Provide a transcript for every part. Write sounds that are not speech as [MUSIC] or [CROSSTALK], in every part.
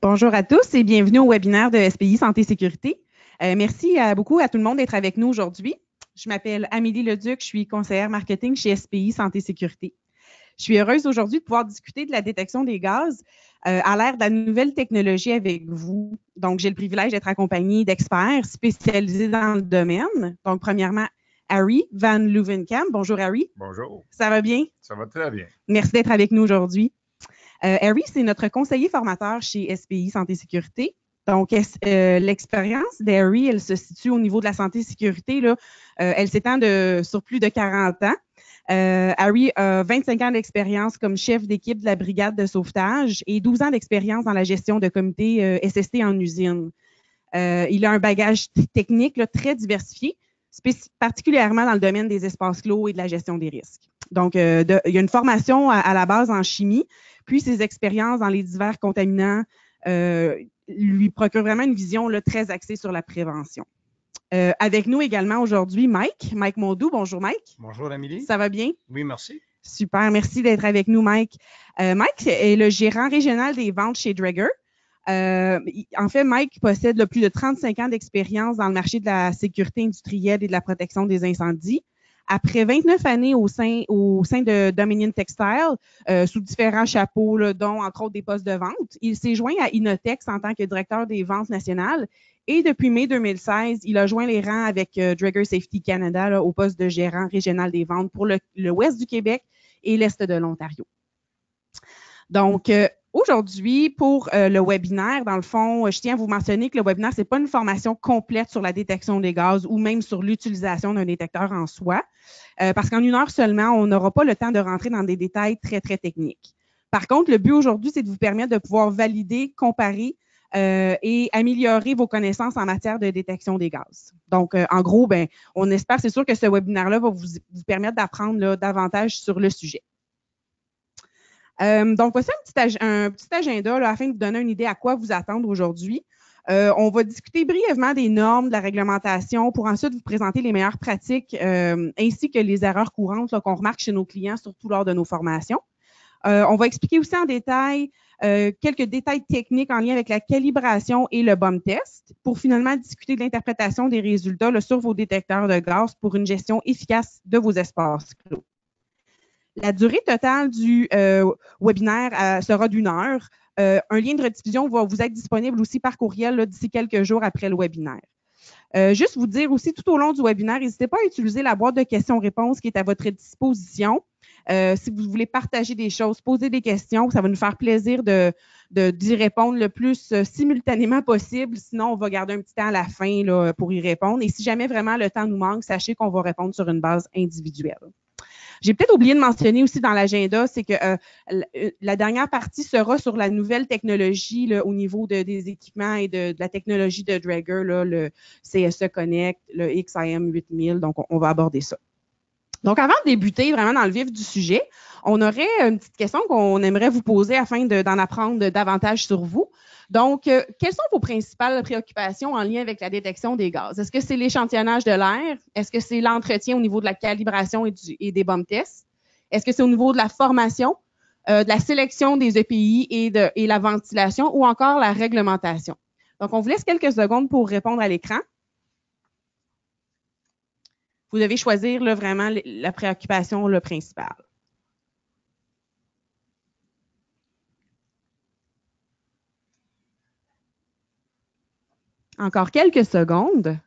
Bonjour à tous et bienvenue au webinaire de SPI Santé Sécurité. Euh, merci euh, beaucoup à tout le monde d'être avec nous aujourd'hui. Je m'appelle Amélie Leduc, je suis conseillère marketing chez SPI Santé Sécurité. Je suis heureuse aujourd'hui de pouvoir discuter de la détection des gaz euh, à l'ère de la nouvelle technologie avec vous. Donc, j'ai le privilège d'être accompagnée d'experts spécialisés dans le domaine. Donc, premièrement, Harry Van Leeuwenkamp. Bonjour, Harry. Bonjour. Ça va bien? Ça va très bien. Merci d'être avec nous aujourd'hui. Euh, Harry, c'est notre conseiller formateur chez SPI Santé Sécurité. Donc, euh, l'expérience d'Harry, elle se situe au niveau de la santé et sécurité. Là, euh, elle s'étend sur plus de 40 ans. Harry a 25 ans d'expérience comme chef d'équipe de la brigade de sauvetage et 12 ans d'expérience dans la gestion de comités SST en usine. il a un bagage technique très diversifié, particulièrement dans le domaine des espaces clos et de la gestion des risques. Donc, euh, il y a une formation à, la base en chimie, puis ses expériences dans les divers contaminants euh, lui procurent vraiment une vision très axée sur la prévention. Euh, avec nous également aujourd'hui, Mike, Mike Maudou, Bonjour, Mike. Bonjour, Amélie. Ça va bien? Oui, merci. Super, merci d'être avec nous, Mike. Mike est le gérant régional des ventes chez Drager. en fait, Mike possède plus de 35 ans d'expérience dans le marché de la sécurité industrielle et de la protection des incendies. Après 29 années au sein, au sein de Dominion Textile, euh, sous différents chapeaux, dont entre autres des postes de vente, il s'est joint à Inotex en tant que directeur des ventes nationales. Et depuis mai 2016, il a joint les rangs avec euh, Drager Safety Canada au poste de gérant régional des ventes pour l'ouest le, ouest du Québec et l'est de l'Ontario. Donc, euh, Aujourd'hui, pour euh, le webinaire, dans le fond, euh, je tiens à vous mentionner que le webinaire, ce n'est pas une formation complète sur la détection des gaz ou même sur l'utilisation d'un détecteur en soi, euh, parce qu'en une heure seulement, on n'aura pas le temps de rentrer dans des détails très, très techniques. Par contre, le but aujourd'hui, c'est de vous permettre de pouvoir valider, comparer et améliorer vos connaissances en matière de détection des gaz. Donc, en gros, ben, on espère, c'est sûr que ce webinaire-là va vous, vous permettre d'apprendre davantage sur le sujet. Euh, donc, voici un petit, un petit agenda afin de vous donner une idée à quoi vous attendre aujourd'hui. Euh, on va discuter brièvement des normes, de la réglementation, pour ensuite vous présenter les meilleures pratiques euh, ainsi que les erreurs courantes qu'on remarque chez nos clients, surtout lors de nos formations. on va expliquer aussi en détail quelques détails techniques en lien avec la calibration et le BOM test pour finalement discuter de l'interprétation des résultats sur vos détecteurs de gaz pour une gestion efficace de vos espaces clos. La durée totale du euh, webinaire euh, sera d'une heure. Euh, un lien de rediffusion va vous être disponible aussi par courriel d'ici quelques jours après le webinaire. juste vous dire aussi, tout au long du webinaire, n'hésitez pas à utiliser la boîte de questions-réponses qui est à votre disposition. si vous voulez partager des choses, poser des questions, ça va nous faire plaisir de d'y répondre le plus simultanément possible. Sinon, on va garder un petit temps à la fin pour y répondre. Et si jamais vraiment le temps nous manque, sachez qu'on va répondre sur une base individuelle. J'ai peut-être oublié de mentionner aussi dans l'agenda, c'est que euh, euh, la dernière partie sera sur la nouvelle technologie au niveau des équipements et de, la technologie de Dragger, le CSE Connect, le XIM 8000. Donc, on va aborder ça. Donc, avant de débuter vraiment dans le vif du sujet, on aurait une petite question qu'on aimerait vous poser afin d'en apprendre davantage sur vous. Donc, euh, quelles sont vos principales préoccupations en lien avec la détection des gaz? Est-ce que c'est l'échantillonnage de l'air? Est-ce que c'est l'entretien au niveau de la calibration et, et des bombes tests? Est-ce que c'est au niveau de la formation, euh, de la sélection des EPI et, de, et la ventilation ou encore la réglementation? Donc, on vous laisse quelques secondes pour répondre à l'écran. Vous devez choisir vraiment la préoccupation le principale. Encore quelques secondes.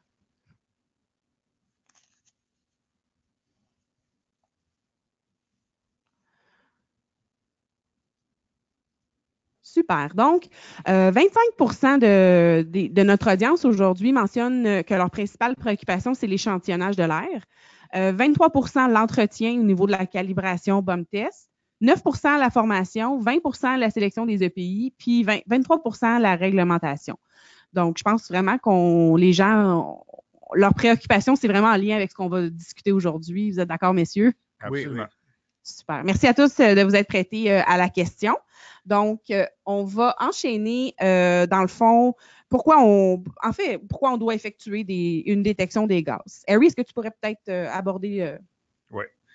Donc, 25 euh, de, notre audience aujourd'hui mentionne euh, que leur principale préoccupation, c'est l'échantillonnage de l'air. 23 euh, l'entretien au niveau de la calibration BOM test. 9 la formation, 20 la sélection des EPI, puis 23 la réglementation. Donc, je pense vraiment qu'on les gens, leur préoccupation, c'est vraiment en lien avec ce qu'on va discuter aujourd'hui. Vous êtes d'accord, messieurs? oui. Super. Merci à tous euh, de vous être prêtés euh, à la question. Donc, euh, on va enchaîner, dans le fond, pourquoi on, en fait, pourquoi on doit effectuer une détection des gaz. Harry, est-ce que tu pourrais peut-être aborder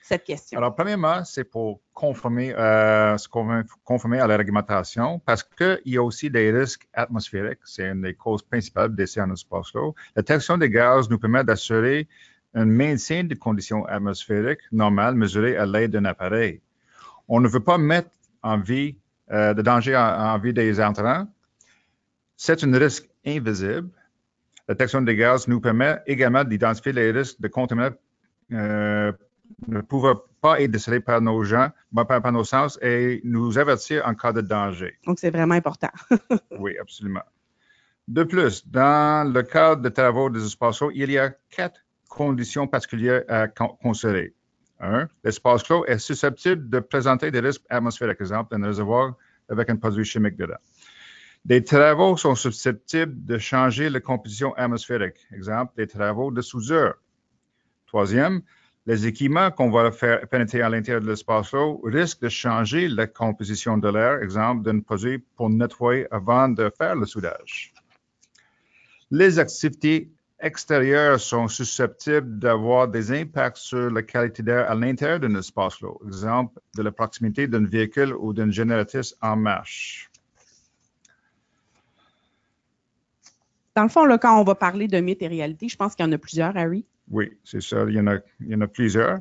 cette question? Alors, premièrement, c'est pour conformer, à la réglementation parce qu'il y a aussi des risques atmosphériques. C'est une des causes principales des décès en sens-là. La détection des gaz nous permet d'assurer un maintien des conditions atmosphériques normales mesurées à l'aide d'un appareil. On ne veut pas mettre en vie euh, de danger en, vie des entrants. C'est un risque invisible. La taxonomie des gaz nous permet également d'identifier les risques de contaminants euh, ne pouvant pas être décelés par nos gens, par, par, nos sens et nous avertir en cas de danger. Donc, c'est vraiment important. [LAUGHS] oui, absolument. De plus, dans le cadre des travaux des espaces, il y a quatre conditions particulières à considérer. Un, L'espace clos est susceptible de présenter des risques atmosphériques, exemple un réservoir avec un produit chimique dedans. Des travaux sont susceptibles de changer la composition atmosphérique, exemple des travaux de soudure. Troisième, les équipements qu'on va faire pénétrer à l'intérieur de l'espace clos risquent de changer la composition de l'air, exemple d'un produit pour nettoyer avant de faire le soudage. Les activités Extérieurs sont susceptibles d'avoir des impacts sur la qualité d'air à l'intérieur d'un espace là exemple de la proximité d'un véhicule ou d'une génératrice en marche. Dans le fond, là, quand on va parler de mythes et réalités, je pense qu'il y en a plusieurs, Harry. Oui, c'est ça, il y en a, plusieurs.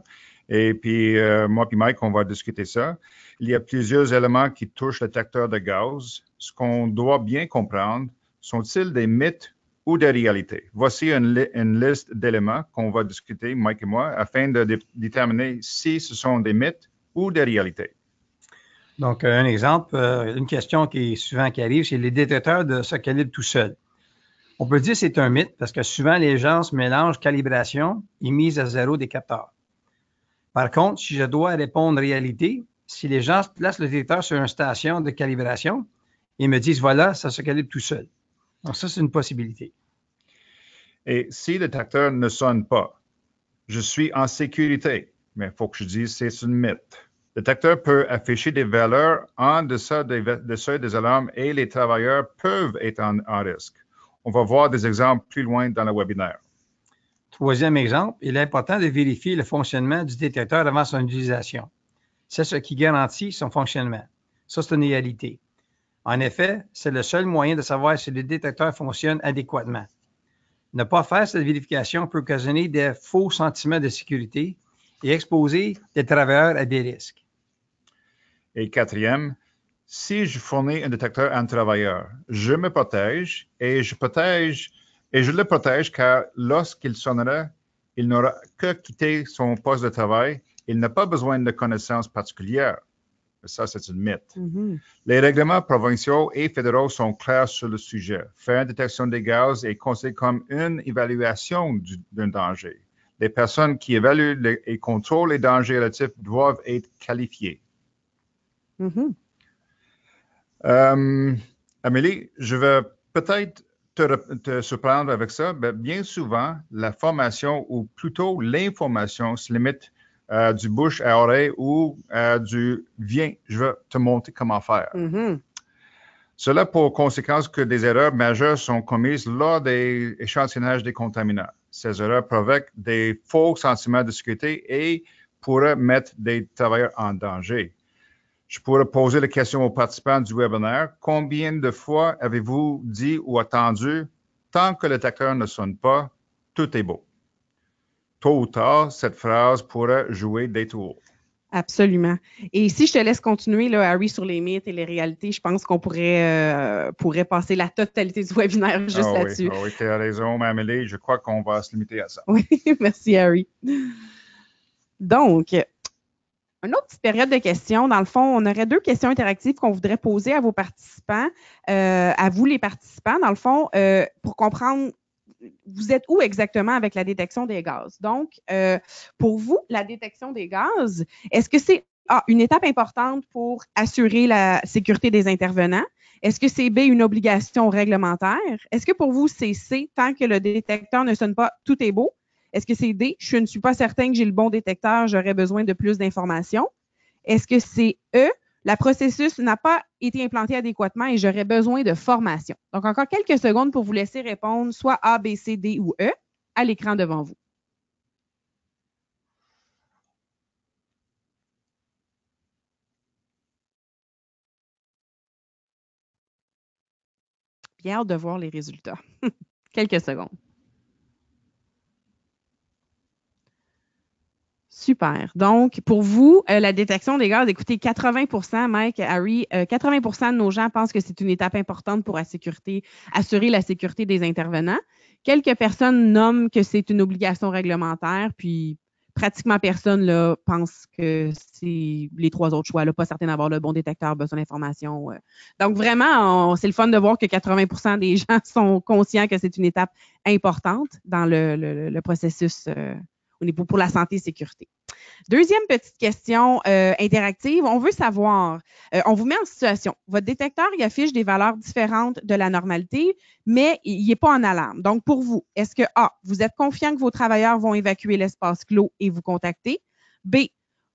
Et puis, euh, moi et Mike, on va discuter ça. Il y a plusieurs éléments qui touchent le tracteur de gaz. Ce qu'on doit bien comprendre, sont-ils des mythes ou des réalités? Voici une, liste d'éléments qu'on va discuter, Mike et moi, afin de déterminer si ce sont des mythes ou des réalités. Donc, euh, un exemple, euh, une question qui est souvent qui arrive, c'est les détecteurs se calibrent tout seuls. On peut dire que c'est un mythe parce que souvent les gens se mélangent calibration et mise à zéro des capteurs. Par contre, si je dois répondre réalité, si les gens placent le détecteur sur une station de calibration et me disent voilà, ça se calibre tout seul. Donc, ça, c'est une possibilité. Et si le détecteur ne sonne pas, je suis en sécurité, mais il faut que je dise c'est une mythe. Le détecteur peut afficher des valeurs en deçà des, seuils des alarmes et les travailleurs peuvent être en, en, risque. On va voir des exemples plus loin dans le webinaire. Troisième exemple, il est important de vérifier le fonctionnement du détecteur avant son utilisation. C'est ce qui garantit son fonctionnement. Ça, c'est une réalité. En effet, c'est le seul moyen de savoir si le détecteur fonctionne adéquatement. Ne pas faire cette vérification peut occasionner des faux sentiments de sécurité et exposer les travailleurs à des risques. Et quatrième, si je fournis un détecteur à un travailleur, je me protège et je protège et je le protège car lorsqu'il sonnera, il n'aura que quitter son poste de travail. Il n'a pas besoin de connaissances particulières. Ça, c'est une mythe. Mm-hmm. Les règlements provinciaux et fédéraux sont clairs sur le sujet. Faire une détection des gaz est considéré comme une évaluation d'un danger. Les personnes qui évaluent et contrôlent les dangers relatifs doivent être qualifiées. Mm-hmm. Euh, Amélie, je vais peut-être te, te, surprendre avec ça, mais bien souvent, la formation ou plutôt l'information se limite euh, du bouche à oreille ou euh, du viens, je vais te montrer comment faire. Mm-hmm. Cela pour conséquence que des erreurs majeures sont commises lors des échantillonnages des contaminants. Ces erreurs provoquent des faux sentiments de sécurité et pourraient mettre des travailleurs en danger. Je pourrais poser la question aux participants du webinaire. Combien de fois avez-vous dit ou attendu tant que le tacteur ne sonne pas, tout est beau? tôt ou tard, cette phrase pourrait jouer des tours. Absolument. Et si je te laisse continuer, Harry, sur les mythes et les réalités, je pense qu'on pourrait, euh, pourrait passer la totalité du webinaire [LAUGHS] juste ah là-dessus. Ah oui, tu as raison, Amélie. Je crois qu'on va se limiter à ça. Oui, [LAUGHS] merci, Harry. Donc, une autre petite période de questions. Dans le fond, on aurait deux questions interactives qu'on voudrait poser à vos participants, euh, à vous les participants, dans le fond, euh, pour comprendre vous êtes où exactement avec la détection des gaz? Donc, euh, pour vous, la détection des gaz, est-ce que c'est A, une étape importante pour assurer la sécurité des intervenants? Est-ce que c'est B, une obligation réglementaire? Est-ce que pour vous, c'est C, tant que le détecteur ne sonne pas, tout est beau? Est-ce que c'est D, je ne suis pas certain que j'ai le bon détecteur, j'aurais besoin de plus d'informations? Est-ce que c'est E, la processus n'a pas été implanté adéquatement et j'aurais besoin de formation. Donc, encore quelques secondes pour vous laisser répondre soit A, B, C, D ou E à l'écran devant vous. Bien de voir les résultats. [LAUGHS] quelques secondes. Super. Donc, pour vous, euh, la détection des gaz, écoutez, 80 Mike, Harry, 80 euh, de nos gens pensent que c'est une étape importante pour assurer la sécurité des intervenants. Quelques personnes nomment que c'est une obligation réglementaire, puis pratiquement personne là, pense que c'est les trois autres choix, pas certain d'avoir le bon détecteur, besoin d'information. Euh. Donc, vraiment, c'est le fun de voir que 80 des [LAUGHS] gens sont conscients que c'est une étape importante dans le processus pour la santé et sécurité. Deuxième petite question euh, interactive, on veut savoir, euh, on vous met en situation. Votre détecteur il affiche des valeurs différentes de la normalité, mais il n'est pas en alarme. Donc, pour vous, est-ce que A, vous êtes confiant que vos travailleurs vont évacuer l'espace clos et vous contacter? B,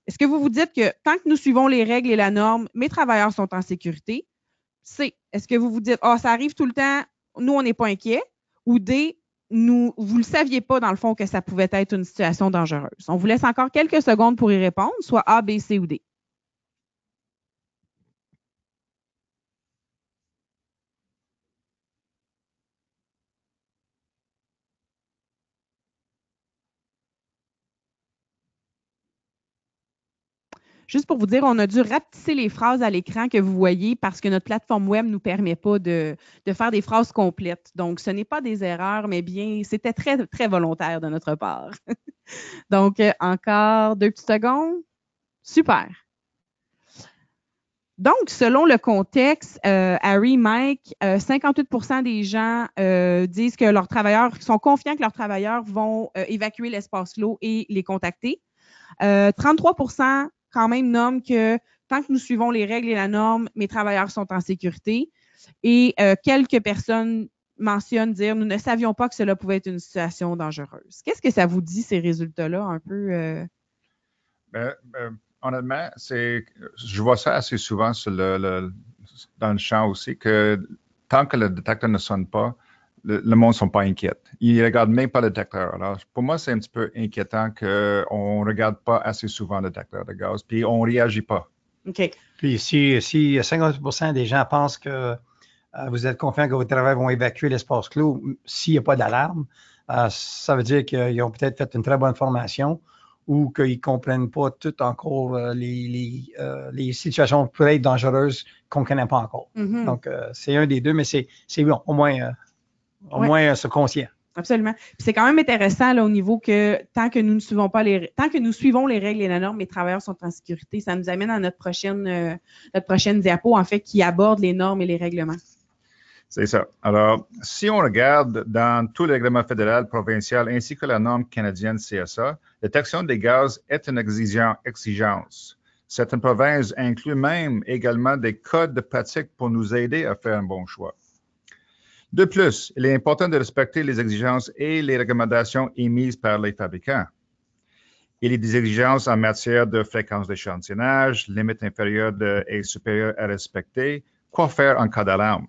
est-ce que vous vous dites que tant que nous suivons les règles et la norme, mes travailleurs sont en sécurité? C, est-ce que vous vous dites, ah, ça arrive tout le temps, nous, on n'est pas inquiets? Ou D, nous, vous le saviez pas, dans le fond, que ça pouvait être une situation dangereuse. On vous laisse encore quelques secondes pour y répondre, soit A, B, C ou D. Juste pour vous dire, on a dû rapetisser les phrases à l'écran que vous voyez parce que notre plateforme web ne nous permet pas de, faire des phrases complètes. Donc, ce n'est pas des erreurs, mais bien, c'était très, très volontaire de notre part. [LAUGHS] Donc, euh, encore deux petites secondes. Super. Donc, selon le contexte, euh, Harry, Mike, 58 euh, des gens disent que leurs travailleurs sont confiants que leurs travailleurs vont évacuer l'espace clos et les contacter. 33 quand même nomme que tant que nous suivons les règles et la norme, mes travailleurs sont en sécurité. Et euh, quelques personnes mentionnent dire nous ne savions pas que cela pouvait être une situation dangereuse. Qu'est-ce que ça vous dit, ces résultats-là, un peu? Euh? Ben, ben, honnêtement, c'est, je vois ça assez souvent dans le champ aussi, que tant que le détecteur ne sonne pas, le, monde ne sont pas inquiets. Ils ne regardent même pas le détecteur. Alors, pour moi, c'est un petit peu inquiétant qu'on ne regarde pas assez souvent le détecteur de gaz, puis on ne réagit pas. OK. Puis si, 50 euh, des gens pensent que euh, vous êtes confiant que vos travailleurs vont évacuer l'espace clos s'il n'y a pas d'alarme, euh, ça veut dire qu'ils ont peut-être fait une très bonne formation ou qu'ils ne comprennent pas tout encore les, situations qui pourraient être dangereuses qu'on ne connaît pas encore. Mm-hmm. Donc, c'est un des deux, mais c'est bon, au moins au moins euh, se conscient. Absolument. c'est quand même intéressant là, au niveau que tant que nous ne suivons pas les tant que nous suivons les règles et les normes, les travailleurs sont en sécurité. Ça nous amène à notre prochaine euh, notre prochaine diapo en fait qui aborde les normes et les règlements. C'est ça. Alors, si on regarde dans tout le règlement fédéral, provincial, ainsi que la norme canadienne CSA, la taxation des gaz est une exigence. Certaines provinces incluent même également des codes de pratique pour nous aider à faire un bon choix. De plus, il est important de respecter les exigences et les recommandations émises par les fabricants. Il y a des exigences en matière de fréquence d'échantillonnage, limites inférieures et supérieures à respecter, quoi faire en cas d'alarme.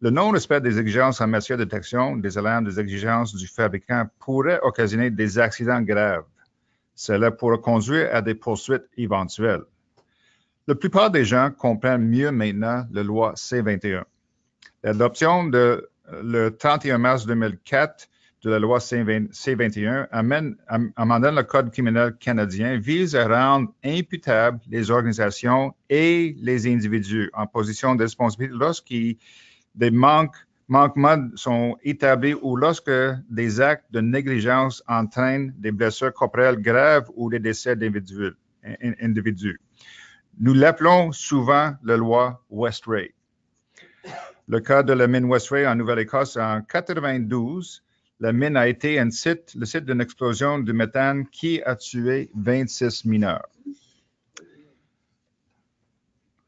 Le non-respect des exigences en matière de détection des alarmes des exigences du fabricant pourrait occasionner des accidents graves. Cela pourrait conduire à des poursuites éventuelles. La plupart des gens comprennent mieux maintenant la loi C21. L'adoption de le 31 mars 2004 de la loi C-21 amène, amendant le Code criminel canadien, vise à rendre imputables les organisations et les individus en position de responsabilité lorsqu'ils des manquements sont établis ou lorsque des actes de négligence entraînent des blessures corporelles graves ou des décès d'individus. Nous l'appelons souvent la loi Westray. Le cas de la mine Westway en Nouvelle-Écosse en 92, la mine a été site, le site d'une explosion de méthane qui a tué 26 mineurs.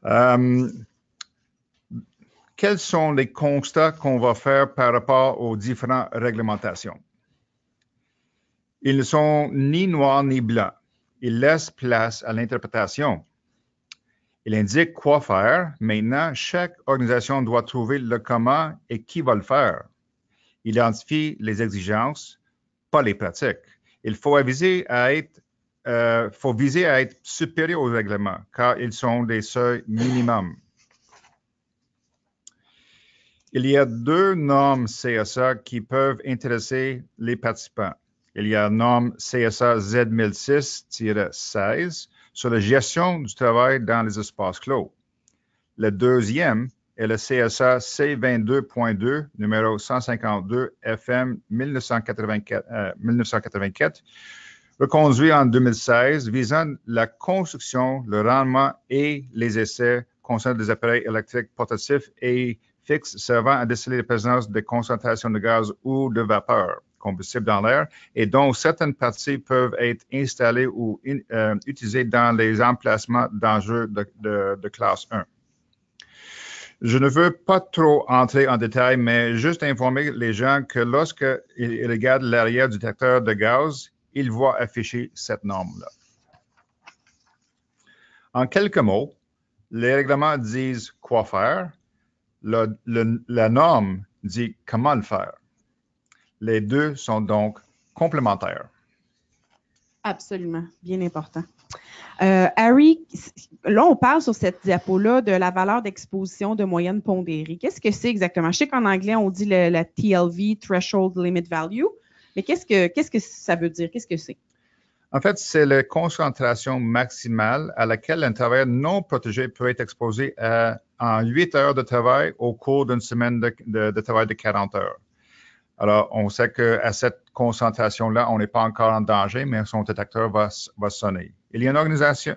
Euh, quels sont les constats qu'on va faire par rapport aux différentes réglementations? Ils ne sont ni noirs ni blancs. Ils laissent place à l'interprétation. Il indique quoi faire. Maintenant, chaque organisation doit trouver le comment et qui va le faire. Il identifie les exigences, pas les pratiques. Il faut, viser à être, euh, viser à être supérieur aux règlements, car ils sont des seuils minimums. Il y a deux normes CSA qui peuvent intéresser les participants. Il y a la norme CSA Z1006-16 sur la gestion du travail dans les espaces clos. Le deuxième est le CSA C22.2, numéro 152 FM 1984, 1984 reconduit en 2016, visant la construction, le rendement et les essais concernant des appareils électriques portatifs et fixes servant à déceler la présence de concentrations de gaz ou de vapeur combustible dans l'air et dont certaines parties peuvent être installées ou euh, utilisées dans les emplacements d'enjeux de, classe 1. Je ne veux pas trop entrer en détail, mais juste informer les gens que lorsque lorsqu'ils regardent l'arrière du détecteur de gaz, ils voient afficher cette norme-là. En quelques mots, les règlements disent quoi faire, la norme dit comment le faire. Les deux sont donc complémentaires. Absolument, bien important. Euh, Harry, là, on parle sur cette diapo-là de la valeur d'exposition de moyenne pondérée. Qu'est-ce que c'est exactement? Je sais qu'en anglais, on dit la TLV, Threshold Limit Value, mais qu'est-ce que, ça veut dire? Qu'est-ce que c'est? En fait, c'est la concentration maximale à laquelle un travailleur non protégé peut être exposé euh, en 8 heures de travail au cours d'une semaine de, de travail de 40 heures. Alors, on sait qu'à cette concentration-là, on n'est pas encore en danger, mais son détecteur va, sonner. Il y a un organisme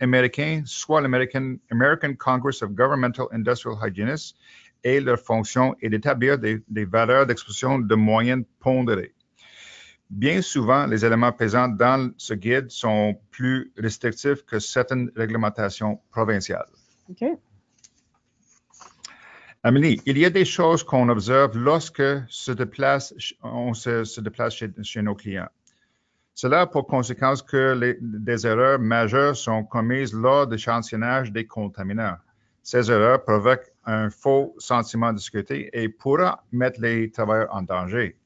américain, soit l'American Congress of Governmental Industrial Hygienists, et leur fonction est d'établir des, valeurs d'exposition de moyenne pondérée. Bien souvent, les éléments présents dans ce guide sont plus restrictifs que certaines réglementations provinciales. Amélie, il y a des choses qu'on observe lorsque se déplace, on se, déplace chez, nos clients. Cela a pour conséquence que des erreurs majeures sont commises lors de l'échantillonnage des contaminants. Ces erreurs provoquent un faux sentiment de sécurité et pourra mettre les travailleurs en danger.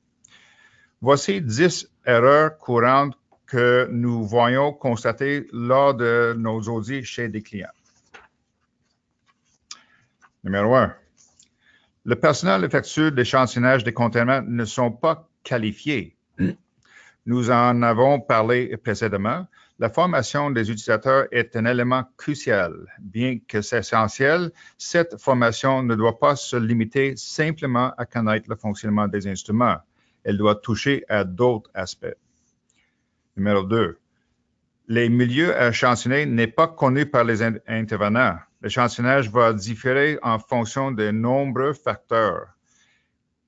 Voici dix erreurs courantes que nous voyons constater lors de nos audits chez des clients. Numéro un le personnel effectué des l'échantillonnage des conteneurs ne sont pas qualifiés. Nous en avons parlé précédemment. La formation des utilisateurs est un élément crucial. Bien que c'est essentiel, cette formation ne doit pas se limiter simplement à connaître le fonctionnement des instruments. Elle doit toucher à d'autres aspects. Numéro 2. Les milieux à chansonner n'est pas connu par les intervenants. L'échantillonnage va différer en fonction de nombreux facteurs.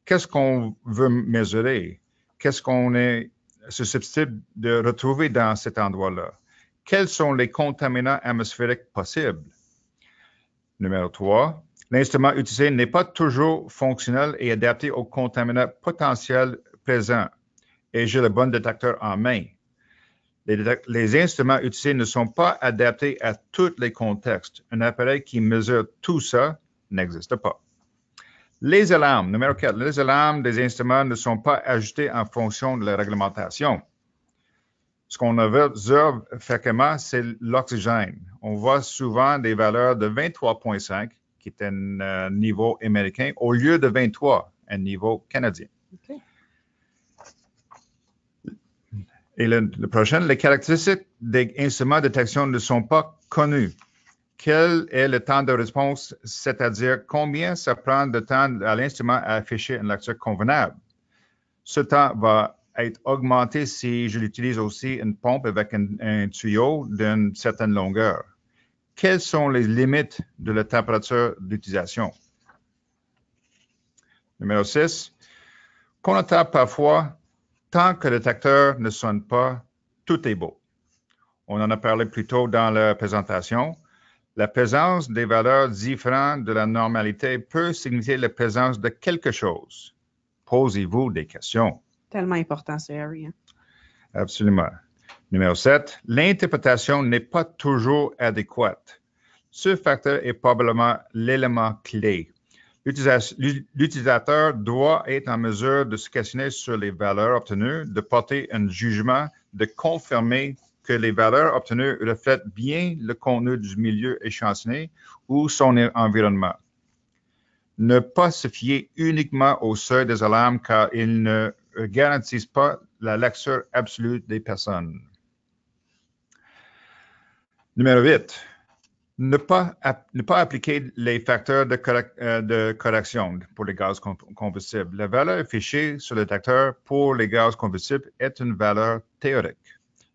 Qu'est-ce qu'on veut mesurer? Qu'est-ce qu'on est susceptible de retrouver dans cet endroit-là? Quels sont les contaminants atmosphériques possibles? Numéro trois, l'instrument utilisé n'est pas toujours fonctionnel et adapté aux contaminants potentiels présents et j'ai le bon détecteur en main. Les, instruments utilisés ne sont pas adaptés à tous les contextes. Un appareil qui mesure tout ça n'existe pas. Les alarmes, numéro 4, les alarmes des instruments ne sont pas ajoutées en fonction de la réglementation. Ce qu'on observe fréquemment, c'est l'oxygène. On voit souvent des valeurs de 23,5, qui est un euh, niveau américain, au lieu de 23, un niveau canadien. Et le, prochain, les caractéristiques des instruments de détection ne sont pas connues. Quel est le temps de réponse, c'est-à-dire combien ça prend de temps à l'instrument à afficher une lecture convenable? Ce temps va être augmenté si je l'utilise aussi une pompe avec un, tuyau d'une certaine longueur. Quelles sont les limites de la température d'utilisation? Numéro 6. Qu'on entend parfois tant que le détecteur ne sonne pas, tout est beau. On en a parlé plus tôt dans la présentation. La présence des valeurs différentes de la normalité peut signifier la présence de quelque chose. Posez-vous des questions. Tellement important, ce hein. Absolument. Numéro 7, l'interprétation n'est pas toujours adéquate. Ce facteur est probablement l'élément clé L'utilisateur doit être en mesure de se questionner sur les valeurs obtenues, de porter un jugement, de confirmer que les valeurs obtenues reflètent bien le contenu du milieu échantillonné ou son environnement. Ne pas se fier uniquement au seuil des alarmes car ils ne garantissent pas la lecture absolue des personnes. Numéro 8 ne pas, ne pas appliquer les facteurs de, euh, de correction pour les gaz combustibles. La valeur affichée sur le détecteur pour les gaz combustibles est une valeur théorique.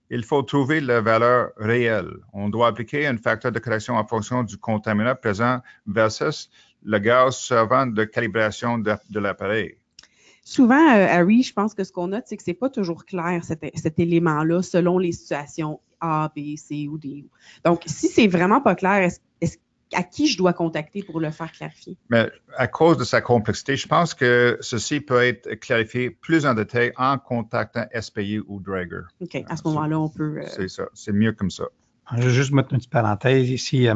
Il faut trouver la valeur réelle. On doit appliquer un facteur de correction en fonction du contaminant présent versus le gaz servant de calibration de, l'appareil souvent, euh, Harry, je pense que ce qu'on note, c'est que ce n'est pas toujours clair cet élément-là selon les situations. A, B, C ou D. Donc, si c'est vraiment pas clair, à qui je dois contacter pour le faire clarifier? Mais à cause de sa complexité, je pense que ceci peut être clarifié plus en détail en contactant SPI ou Drager. OK, à euh, ce moment-là, on peut. Euh, c'est ça, c'est mieux comme ça. Je vais juste mettre une petite parenthèse ici. Euh,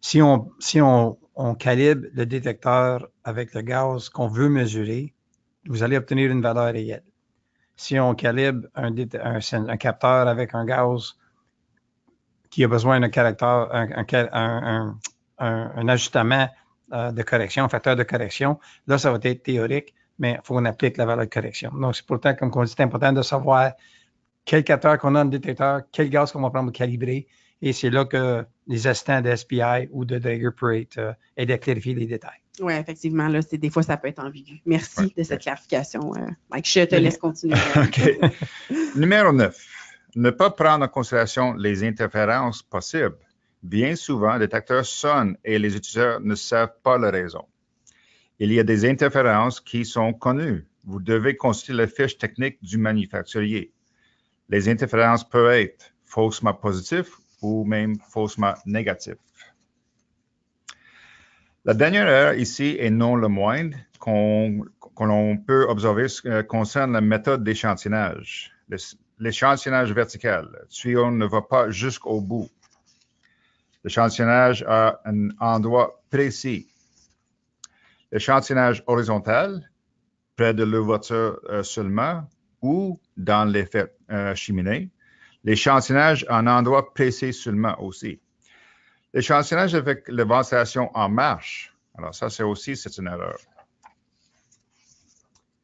si, on, si on, on calibre le détecteur avec le gaz qu'on veut mesurer, vous allez obtenir une valeur réelle si on calibre un, capteur avec un gaz qui a besoin d'un caractère, un, ajustement euh, de correction, un facteur de correction, là, ça va être théorique, mais il faut qu'on applique la valeur de correction. Donc, c'est pourtant, comme on dit, important de savoir quel capteur qu'on a dans détecteur, quel gaz qu'on va prendre pour calibrer. Et c'est là que les assistants de SPI ou de Dagger Parade et euh, de clarifier les détails. Oui, effectivement, là, des fois, ça peut être ambigu. Merci de cette clarification, euh, Mike. Je te laisse continuer. [LAUGHS] OK. [LAUGHS] Numéro 9. Ne pas prendre en considération les interférences possibles. Bien souvent, les détecteurs sonnent et les utilisateurs ne savent pas la raison. Il y a des interférences qui sont connues. Vous devez consulter la fiche technique du manufacturier. Les interférences peuvent être faussement positives ou même faussement négatif. La dernière erreur ici, et non le moindre, qu'on peut observer euh, concerne la méthode d'échantillonnage, l'échantillonnage vertical. si on ne va pas jusqu'au bout. L'échantillonnage à un endroit précis. L'échantillonnage horizontal, près de l'ouverture euh, seulement, ou dans l'effet euh, L'échantillonnage en endroit PC seulement aussi. L'échantillonnage avec la ventilation en marche. Alors ça, c'est aussi, c'est une erreur.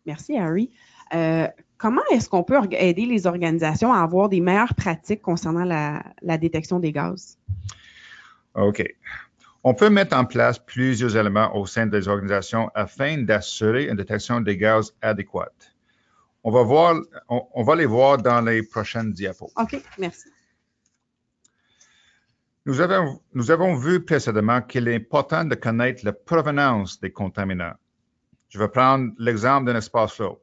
Merci, Harry. Euh, comment est-ce qu'on peut aider les organisations à avoir des meilleures pratiques concernant la, la détection des gaz? OK. On peut mettre en place plusieurs éléments au sein des organisations afin d'assurer une détection des gaz adéquate. On va, voir, on, va les voir dans les prochaines diapos. OK, merci. Nous avons, nous avons vu précédemment qu'il est important de connaître la provenance des contaminants. Je vais prendre l'exemple d'un espace flow.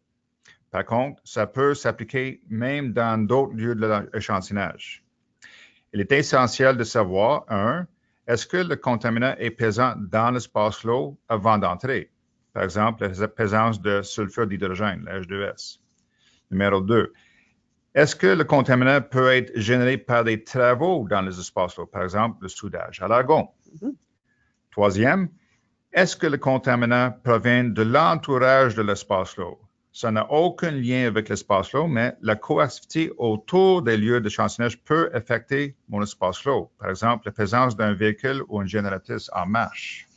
Par contre, ça peut s'appliquer même dans d'autres lieux de l'échantillonnage. Euh, Il est essentiel de savoir, un, est-ce que le contaminant est présent dans l'espace flow avant d'entrer? Par exemple, la présence de sulfure d'hydrogène, H2S. Numéro 2. Est-ce que le contaminant peut être généré par des travaux dans les espaces locaux, par exemple le soudage à l'argon? Mhm. Troisième, est-ce que le contaminant provient de l'entourage de l'espace l'eau? Ça n'a aucun lien avec l'espace l'eau, mais la coactivité autour des lieux de chansonnage peut affecter mon espace l'eau. Par exemple, la présence d'un véhicule ou un génératrice en marche.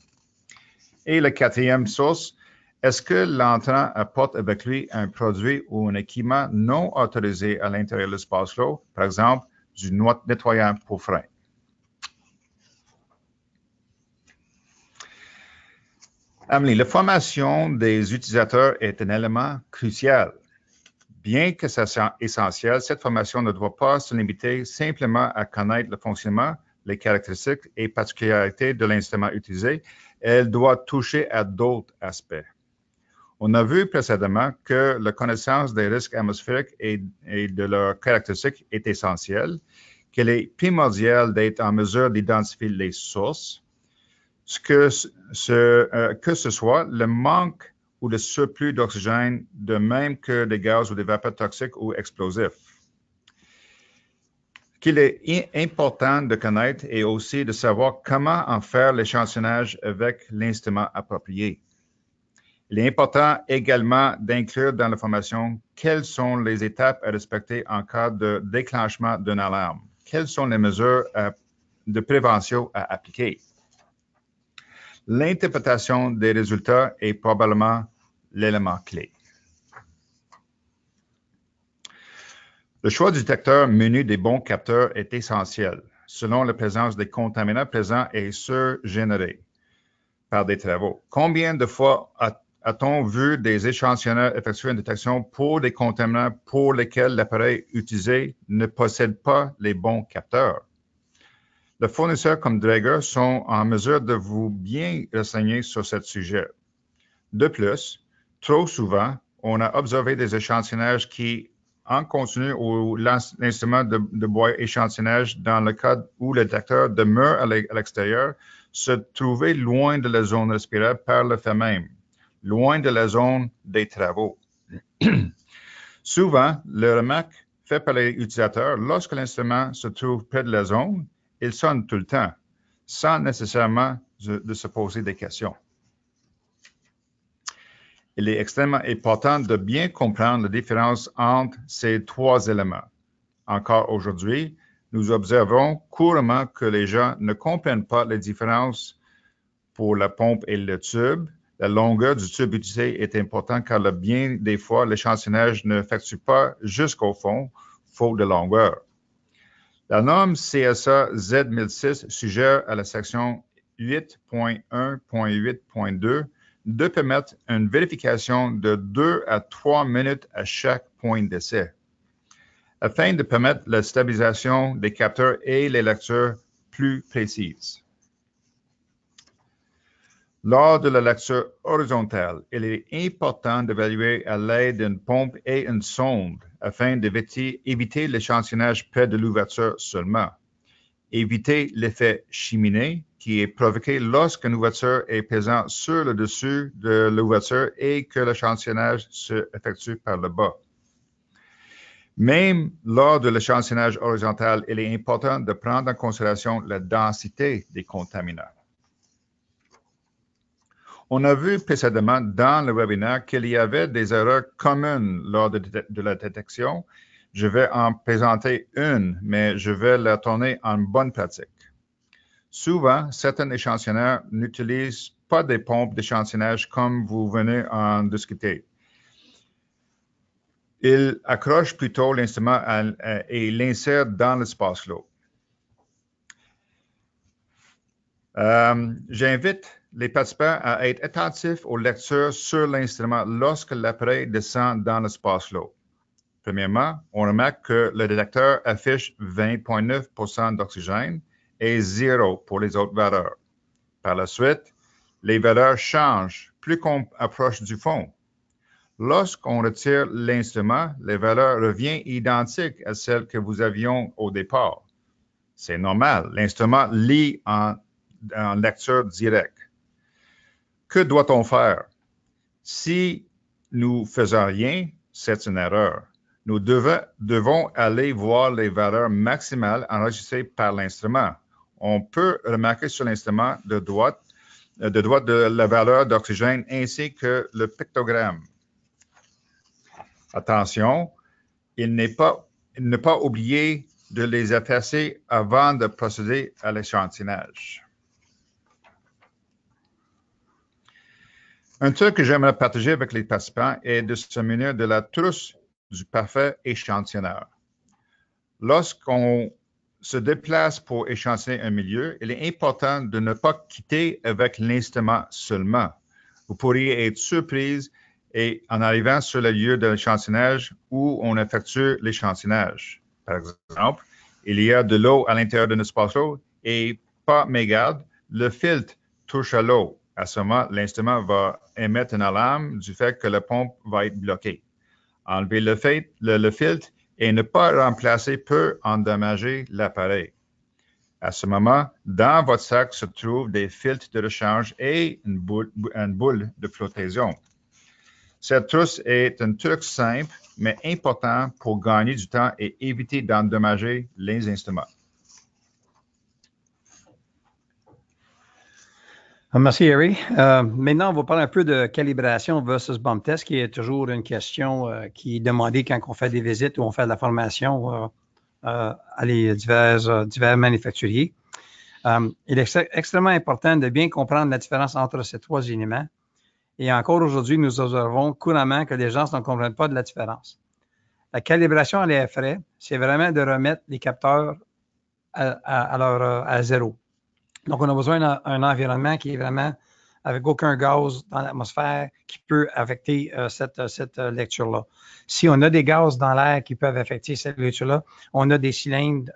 Et la quatrième source, est-ce que l'entrant apporte avec lui un produit ou un équipement non autorisé à l'intérieur de l'espace par exemple du nettoyant pour frein? Amélie, la formation des utilisateurs est un élément crucial. Bien que ça soit essentiel, cette formation ne doit pas se limiter simplement à connaître le fonctionnement, les caractéristiques et particularités de l'instrument utilisé. Elle doit toucher à d'autres aspects. On a vu précédemment que la connaissance des risques atmosphériques et, de leurs caractéristiques est essentielle, qu'il est primordial d'être en mesure d'identifier les sources, que, ce, euh, que ce soit le manque ou le surplus d'oxygène, de même que des gaz ou des vapeurs toxiques ou explosifs. Qu'il est important de connaître et aussi de savoir comment en faire l'échantillonnage avec l'instrument approprié. Il est important également d'inclure dans la formation quelles sont les étapes à respecter en cas de déclenchement d'une alarme. Quelles sont les mesures euh, de prévention à appliquer? L'interprétation des résultats est probablement l'élément clé. Le choix du détecteur menu des bons capteurs est essentiel selon la présence des contaminants présents et ceux générés par des travaux. Combien de fois a a-t-on vu des échantillonnaires effectuer une détection pour des contaminants pour lesquels l'appareil utilisé ne possède pas les bons capteurs? Le fournisseur comme Draeger sont en mesure de vous bien renseigner sur ce sujet. De plus, trop souvent, on a observé des échantillonnages qui, en continu ou l'instrument de, bois échantillonnage dans le cas où le détecteur demeure à l'extérieur, se trouvait loin de la zone respirable par le fait même loin de la zone des travaux. [CLEARS THROAT] Souvent, le remarque fait par les utilisateurs lorsque l'instrument se trouve près de la zone, il sonne tout le temps, sans nécessairement de se poser des questions. Il est extrêmement important de bien comprendre la différence entre ces trois éléments. Encore aujourd'hui, nous observons couramment que les gens ne comprennent pas les différences pour la pompe et le tube, la longueur du tube utilisé est importante car bien des fois, l'échantillonnage ne facture pas jusqu'au fond, faute de longueur. La norme CSA Z1006 suggère à la section 8.1.8.2 de permettre une vérification de 2 à 3 minutes à chaque point d'essai, afin de permettre la stabilisation des capteurs et les lectures plus précises. Lors de la lecture horizontale, il est important d'évaluer à l'aide d'une pompe et une sonde afin d'éviter l'échantillonnage près de l'ouverture seulement. Éviter l'effet cheminée qui est provoqué lorsqu'une ouverture est présente sur le dessus de l'ouverture et que l'échantillonnage se effectue par le bas. Même lors de l'échantillonnage horizontal, il est important de prendre en considération la densité des contaminants. On a vu précédemment dans le webinaire qu'il y avait des erreurs communes lors de, la détection. Je vais en présenter une, mais je vais la tourner en bonne pratique. Souvent, certains échantillonneurs n'utilisent pas des pompes d'échantillonnage comme vous venez en discuter. Ils accrochent plutôt l'instrument et l'insèrent dans l'espace clos. Euh, j'invite les participants à être attentifs aux lectures sur l'instrument lorsque l'appareil descend dans l'espace l'eau. Premièrement, on remarque que le détecteur affiche 20,9 d'oxygène et 0 pour les autres valeurs. Par la suite, les valeurs changent plus qu'on approche du fond. Lorsqu'on retire l'instrument, les valeurs reviennent identiques à celles que vous avions au départ. C'est normal, l'instrument lit en lecture directe. Que doit-on faire? Si nous faisons rien, c'est une erreur. Nous devons, aller voir les valeurs maximales enregistrées par l'instrument. On peut remarquer sur l'instrument de droite, euh, de droite de la valeur d'oxygène ainsi que le pictogramme. Attention, il n'est pas, ne pas oublier de les effacer avant de procéder à l'échantillonnage. Un truc que j'aimerais partager avec les participants est de se munir de la trousse du parfait échantillonneur. Lorsqu'on se déplace pour échantillonner un milieu, il est important de ne pas quitter avec l'instrument seulement. Vous pourriez être surprise et en arrivant sur le lieu de l'échantillonnage où on effectue l'échantillonnage. Par exemple, il y a de l'eau à l'intérieur d'un espace et mes mégarde, le filtre touche à l'eau à ce moment, l'instrument va émettre une alarme du fait que la pompe va être bloquée. Enlever le, filtre et ne pas remplacer peut endommager l'appareil. À ce moment, dans votre sac se trouvent des filtres de recharge et une boule, une boule de flottaison. Cette trousse est un truc simple, mais important pour gagner du temps et éviter d'endommager les instruments. Ah, merci, Harry. Euh, maintenant, on va parler un peu de calibration versus bomb test, qui est toujours une question euh, qui est demandée quand on fait des visites ou on fait de la formation euh, euh, à les divers, divers manufacturiers. il est extrêmement important de bien comprendre la différence entre ces trois éléments. Et encore aujourd'hui, nous observons couramment que les gens ne comprennent pas de la différence. La calibration à frais, c'est vraiment de remettre les capteurs à, à zéro. Donc, on a besoin d'un environnement qui est vraiment avec aucun gaz dans l'atmosphère qui peut affecter euh, cette, euh, cette euh, lecture-là. Si on a des gaz dans l'air qui peuvent affecter cette lecture-là, on a des cylindres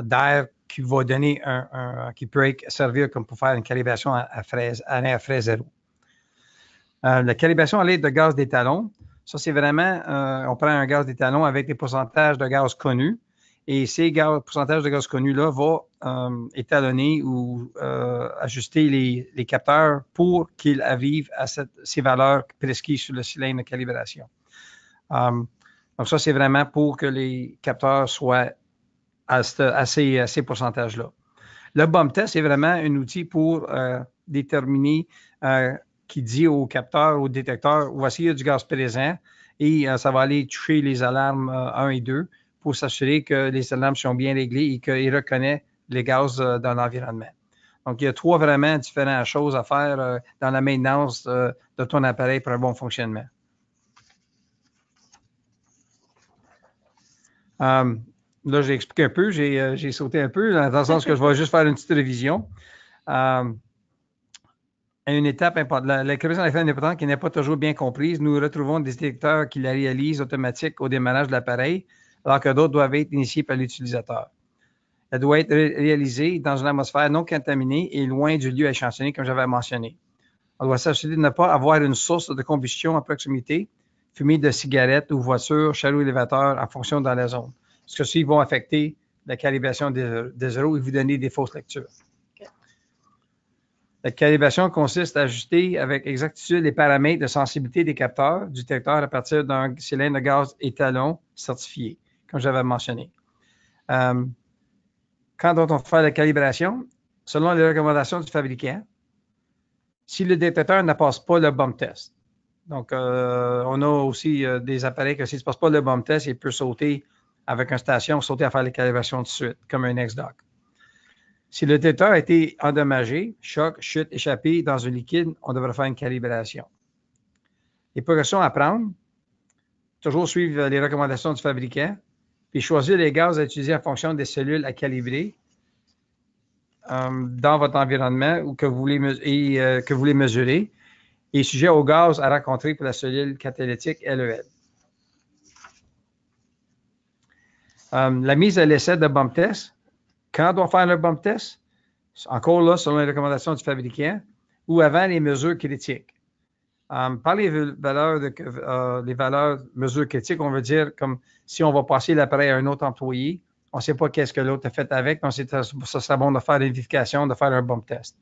d'air qui va donner un, qui peut servir comme pour faire une calibration à, à l'air frais zéro. la calibration à l'aide de gaz d'étalon, ça c'est vraiment, on prend un gaz d'étalon avec des pourcentages de gaz connus et ces pourcentages de gaz connus-là vont euh, étalonner ou euh, ajuster les, capteurs pour qu'ils arrivent à ces valeurs presquises sur le cylindre de calibration. Euh, donc ça, c'est vraiment pour que les capteurs soient à, ces, pourcentages-là. Le BOM test est vraiment un outil pour déterminer qui dit au capteur, au détecteur, voici il y a du gaz présent et ça va aller toucher les alarmes 1 et 2 pour s'assurer que les alarmes sont bien réglées et qu'il reconnaît les gaz euh, dans l'environnement. Donc, il y a trois vraiment différentes choses à faire euh, dans la maintenance euh, de ton appareil pour un bon fonctionnement. là, j'ai expliqué un peu, j'ai sauté un peu, dans le sens que je vais juste faire une petite révision. une étape importante, la, création est importante, qui n'est pas toujours bien comprise, nous retrouvons des détecteurs qui la réalisent automatique au démarrage de l'appareil alors que d'autres doivent être initiés par l'utilisateur. Elle doit être réalisée dans une atmosphère non contaminée et loin du lieu échantillonné, comme j'avais mentionné. On doit s'assurer de ne pas avoir une source de combustion à proximité, fumée de cigarettes ou voitures, chaleur élévateur en fonction dans la zone. Parce que vont affecter la calibration des, des et vous donner des fausses lectures. La calibration consiste à ajuster avec exactitude les paramètres de sensibilité des capteurs du détecteur à partir d'un cylindre de gaz étalon certifié comme j'avais mentionné. Quand euh, quand on fait la calibration, selon les recommandations du fabricant, si le détecteur ne passe pas le bomb test. Donc, euh, on a aussi euh, des appareils que s'il ne passe pas le bomb test, il peut sauter avec une station, sauter à faire les calibrations de suite, comme un ex doc Si le détecteur a été endommagé, choc, chute, échappé dans un liquide, on devrait faire une calibration. Les progressions à prendre, toujours suivre les recommandations du fabricant, puis choisir les gaz à utiliser en fonction des cellules à calibrer euh, dans votre environnement ou que vous voulez et, euh, que vous voulez mesurer et sujet aux gaz à rencontrer pour la cellule catalytique LEL. E euh, la mise à l'essai de bump test. Quand doit faire le bump test? Encore là, selon les recommandations du fabricant ou avant les mesures critiques. Euh, par les valeurs, de, euh, les valeurs, mesures critiques, on veut dire comme si on va passer l'appareil à un autre employé, on ne sait pas qu'est-ce que l'autre a fait avec, donc ça sera bon de faire une vérification, de faire un bump test.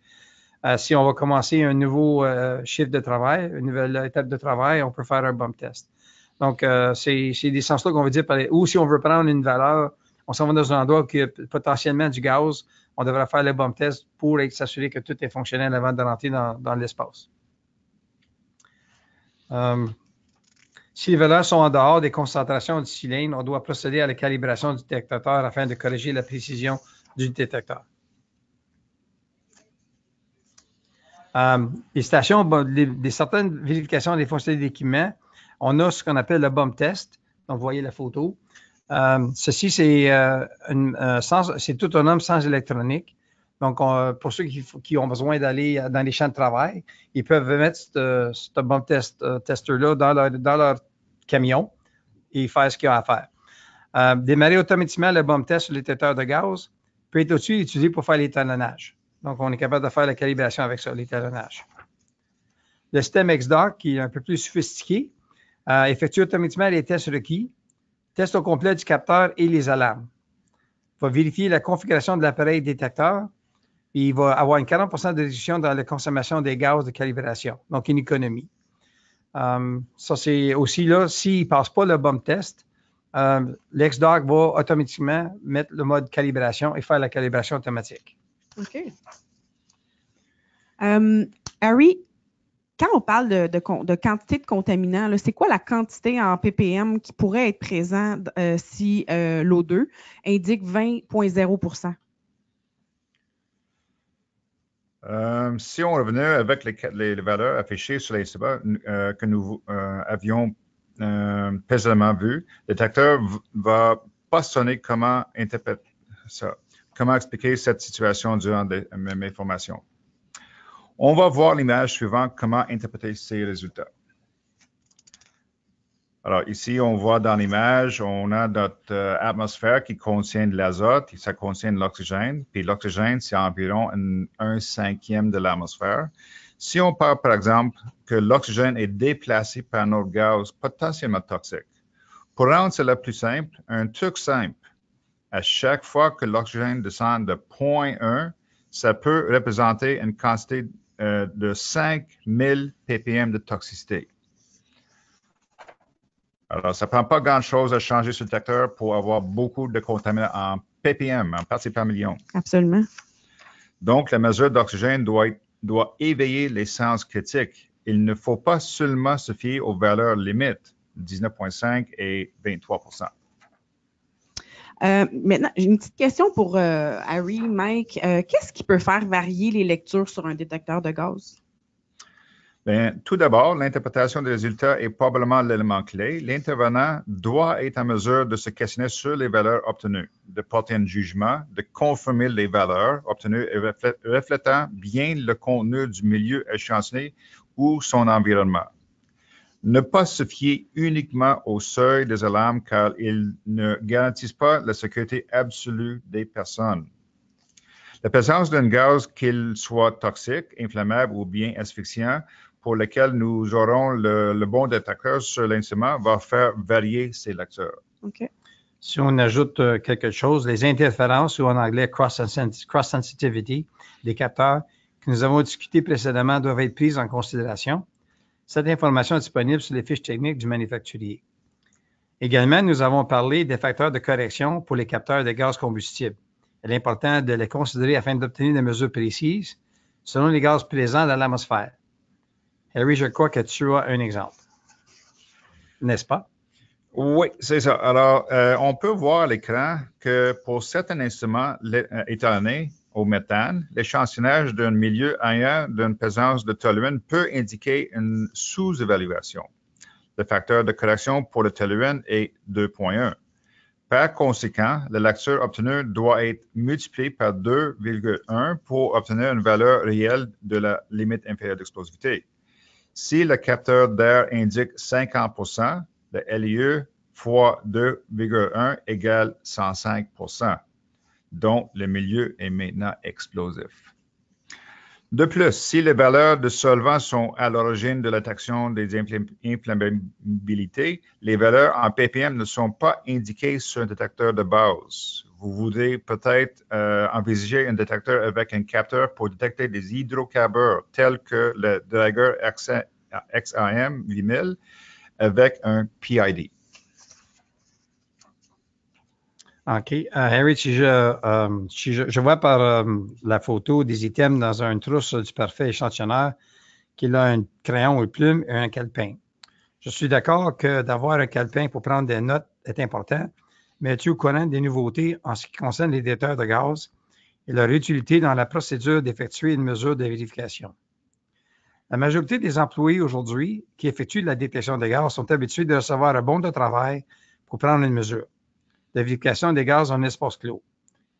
Euh, si on va commencer un nouveau chiffre de travail, une nouvelle étape de travail, on peut faire un bump test. Donc, c'est des sens-là qu'on veut dire. ou si on veut prendre une valeur, on s'en va dans un endroit qui a potentiellement du gaz, on devrait faire le bump test pour s'assurer que tout est fonctionnel avant de rentrer dans l'espace. Euh, si les valeurs sont en dehors des concentrations de cylindre, on doit procéder à la calibration du détecteur afin de corriger la précision du détecteur. Euh, les stations, des certaines vérifications des fonctionnalités d'équipement, on a ce qu'on appelle le bomb test. Donc, vous voyez la photo. Euh, ceci, c'est c'est tout un homme sans électronique. Donc, euh, pour ceux qui, ont besoin d'aller euh, dans les champs de travail, ils peuvent mettre ce, bomb test, euh, tester-là dans leur, camion et faire ce qu'ils ont à faire. démarrer automatiquement le bomb test sur les de gaz peut être aussi utilisé pour faire l'étalonnage. Donc, on est capable de faire la calibration avec ça, l'étalonnage. Le système XDoc, qui est un peu plus sophistiqué, effectue automatiquement les tests requis, test au complet du capteur et les alarmes. Il va vérifier la configuration de l'appareil détecteur il va avoir une 40 de réduction dans la consommation des gaz de calibration, donc une économie. Euh, ça, c'est aussi là, s'il ne passe pas le BOM test, euh, l'ex-doc va automatiquement mettre le mode calibration et faire la calibration automatique. OK. Euh, Harry, quand on parle de, quantité de contaminants, c'est quoi la quantité en ppm qui pourrait être présente si l'O2 indique 20,0 euh, si on revenait avec les, les, valeurs affichées sur les euh, que nous euh, avions précédemment vues, le détecteur va sonner comment interpréter ça, comment expliquer cette situation durant mes formations. On va voir l'image suivante, comment interpréter ces résultats. Alors ici, on voit dans l'image, on a notre euh, atmosphère qui contient de l'azote, ça contient de l'oxygène, puis l'oxygène, c'est environ un, cinquième de l'atmosphère. Si on parle, par exemple, que l'oxygène est déplacé par nos gaz potentiellement toxiques, pour rendre cela plus simple, un truc simple, à chaque fois que l'oxygène descend de 0.1, ça peut représenter une quantité euh, de 5000 ppm de toxicité. Alors, ça ne prend pas grand-chose à changer sur le pour avoir beaucoup de contaminants en ppm, en parties par million. Absolument. Donc, la mesure d'oxygène doit, éveiller les sens critiques. Il ne faut pas seulement se fier aux valeurs limites, 19,5 et 23 euh, maintenant, j'ai une petite question pour euh, Harry, Mike. Euh, qu'est-ce qui peut faire varier les lectures sur un détecteur de gaz? Ben, tout d'abord, l'interprétation des résultats est probablement l'élément clé. L'intervenant doit être en mesure de se questionner sur les valeurs obtenues, de porter un jugement, de confirmer les valeurs obtenues et reflétant bien le contenu du milieu échantillonné ou son environnement. Ne pas se fier uniquement au seuil des alarmes car ils ne garantissent pas la sécurité absolue des personnes. La présence d'un gaz, qu'il soit toxique, inflammable ou bien asphyxiant, pour lequel nous aurons le, bon détecteur, sur l'instrument va faire varier ses lecteurs. OK. Si on ajoute euh, quelque chose, les interférences ou en anglais cross-sensitivity des capteurs que nous avons discuté précédemment doivent être prises en considération. Cette information est disponible sur les fiches techniques du manufacturier. Également, nous avons parlé des facteurs de correction pour les capteurs de gaz combustible. Il est important de les considérer afin d'obtenir des mesures précises selon les gaz présents dans l'atmosphère oui, je crois que tu as un exemple. N'est-ce pas? Oui, c'est ça. Alors, euh, on peut voir à l'écran que pour certains instruments euh, étalonnés au méthane, l'échantillonnage d'un milieu ayant d'une présence de toluène peut indiquer une sous-évaluation. Le facteur de correction pour le toluène est 2.1. Par conséquent, la lecture obtenue doit être multipliée par 2,1 pour obtenir une valeur réelle de la limite inférieure d'explosivité. Si le capteur d'air indique 50 le LIE fois 2,1 égale 105 dont le milieu est maintenant explosif. De plus, si les valeurs de solvant sont à l'origine de l'attraction des inflammabilités, les valeurs en ppm ne sont pas indiquées sur un détecteur de base vous voudrez peut-être euh, envisager un détecteur avec un capteur pour détecter des hydrocarbures tels que le Drager XAM 8000 avec un PID. OK. Euh, Harry, euh, je, vois par la photo des items dans un trousse du parfait échantillonneur qu'il a un crayon ou plume et un calepin. Je suis d'accord que d'avoir un calepin pour prendre des notes est important, Matthew courant des nouveautés en ce qui concerne les détecteurs de gaz et leur utilité dans la procédure d'effectuer une mesure de vérification. La majorité des employés aujourd'hui qui effectuent la détection de gaz sont habitués de recevoir un bon de travail pour prendre une mesure. La vérification des gaz en espace clos.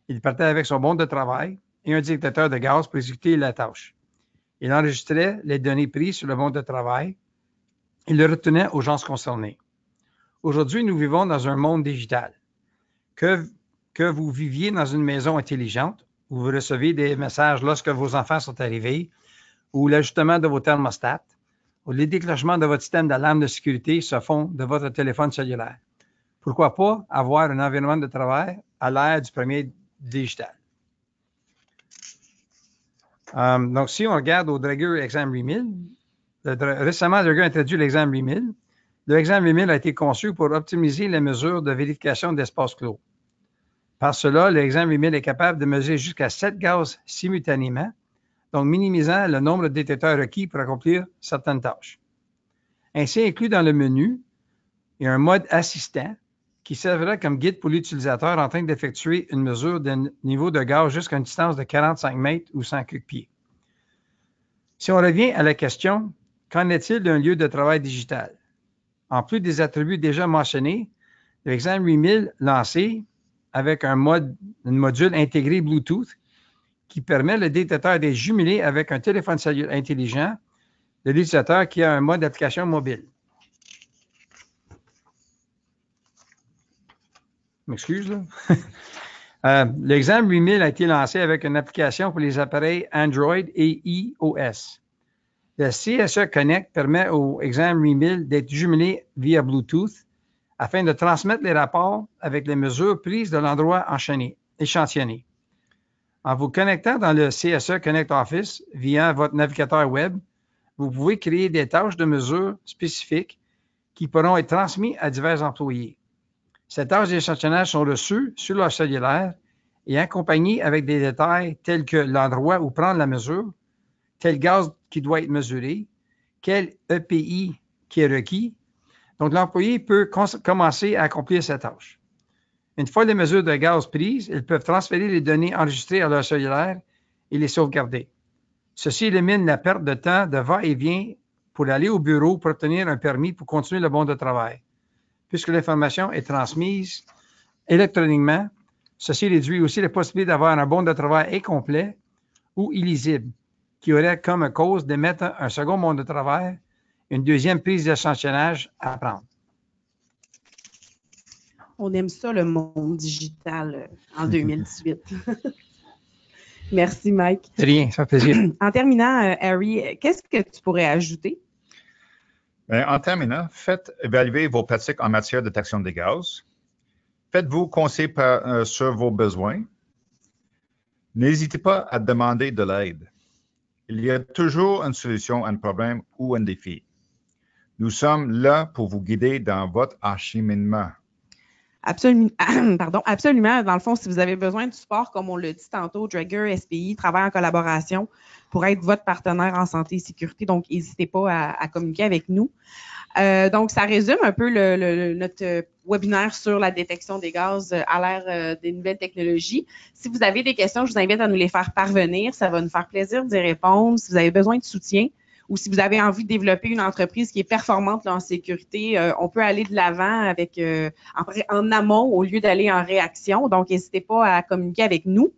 Il partait avec son bon de travail et un détecteur de gaz pour exécuter la tâche. Il enregistrait les données prises sur le bon de travail et le retenait aux gens concernés. Aujourd'hui, nous vivons dans un monde digital que, vous viviez dans une maison intelligente où vous recevez des messages lorsque vos enfants sont arrivés, ou l'ajustement de vos thermostats, ou les déclenchements de votre système d'alarme de sécurité se font de votre téléphone cellulaire. Pourquoi pas avoir un environnement de travail à l'ère du premier digital? Euh, donc, si on regarde au Dragur Exam 8000, récemment, Dragueur a introduit l'examen 8000 le examen 8000 a été conçu pour optimiser les mesures de vérification d'espace clos. Par cela, l'exemple 8000 est capable de mesurer jusqu'à 7 gaz simultanément, donc minimisant le nombre de détecteurs requis pour accomplir certaines tâches. Ainsi inclus dans le menu, il y a un mode assistant qui servira comme guide pour l'utilisateur en train d'effectuer une mesure de niveau de gaz jusqu'à une distance de 45 mètres ou 100 pieds. Si on revient à la question, qu'en est-il d'un lieu de travail digital? en plus des attributs déjà mentionnés, l'exemple 8000 lancé avec un module intégré Bluetooth qui permet le détecteur d'être jumelé avec un téléphone cellulaire intelligent de l'utilisateur qui a un mode d'application mobile. M'excuse, [LAUGHS] euh, l'exemple 8000 a été lancé avec une application pour les appareils Android et iOS. Le CSE Connect permet au Exam 8000 d'être jumelé via Bluetooth afin de transmettre les rapports avec les mesures prises de l'endroit enchaîné, échantillonné. En vous connectant dans le CSE Connect Office via votre navigateur Web, vous pouvez créer des tâches de mesure spécifiques qui pourront être transmises à divers employés. Ces tâches d'échantillonnage sont reçues sur leur cellulaire et accompagnées avec des détails tels que l'endroit où prendre la mesure, tel gaz qui doit être mesuré, quel EPI qui est requis. Donc, l'employé peut commencer à accomplir sa tâche. Une fois les mesures de gaz prises, ils peuvent transférer les données enregistrées à leur cellulaire et les sauvegarder. Ceci élimine la perte de temps de va-et-vient pour aller au bureau pour obtenir un permis pour continuer le bon de travail. Puisque l'information est transmise électroniquement, ceci réduit aussi la possibilité d'avoir un bon de travail incomplet ou illisible, qui aurait comme cause d'émettre un second monde de travail, une deuxième prise d'échantillonnage à prendre. On aime ça, le monde digital euh, en 2018. [LAUGHS] Merci, Mike. rien, ça fait plaisir. [CLEARS THROAT] En terminant, euh, Harry, qu'est-ce que tu pourrais ajouter? en terminant, faites évaluer vos pratiques en matière de taxation des gaz. Faites-vous conseiller euh, sur vos besoins. N'hésitez pas à demander de l'aide. Il y a toujours une solution à un problème ou un défi. Nous sommes là pour vous guider dans votre acheminement absolument, [CLEARS THROAT] pardon, absolument, dans le fond, si vous avez besoin de support, comme on le dit tantôt, Dragger, SPI travaille en collaboration pour être votre partenaire en santé et sécurité. Donc, n'hésitez pas à, communiquer avec nous. Euh, donc, ça résume un peu le, notre euh, webinaire sur la détection des gaz euh, à l'ère des nouvelles technologies. Si vous avez des questions, je vous invite à nous les faire parvenir. Ça va nous faire plaisir d'y répondre. Si vous avez besoin de soutien, ou si vous avez envie de développer une entreprise qui est performante en sécurité, euh, on peut aller de l'avant avec euh, en, amont au lieu d'aller en réaction. Donc, n'hésitez pas à communiquer avec nous.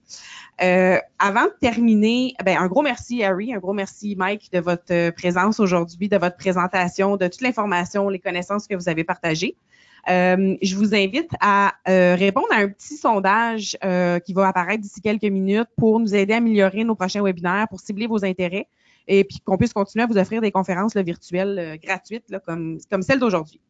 Euh, avant de terminer, ben, un gros merci Harry, un gros merci Mike de votre présence aujourd'hui, de votre présentation, de toute l'information, les connaissances que vous avez partagées. je vous invite à répondre à un petit sondage qui va apparaître d'ici quelques minutes pour nous aider à améliorer nos prochains webinaires, pour cibler vos intérêts et puis qu'on puisse continuer à vous offrir des conférences virtuelles euh, gratuites comme, comme celle d'aujourd'hui.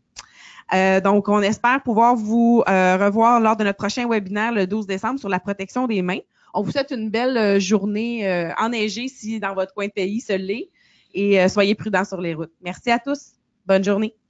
Euh, donc, on espère pouvoir vous euh, revoir lors de notre prochain webinaire le 12 décembre sur la protection des mains. On vous souhaite une belle journée enneigée si dans votre coin de pays se l'est et soyez prudents sur les routes. Merci à tous. Bonne journée.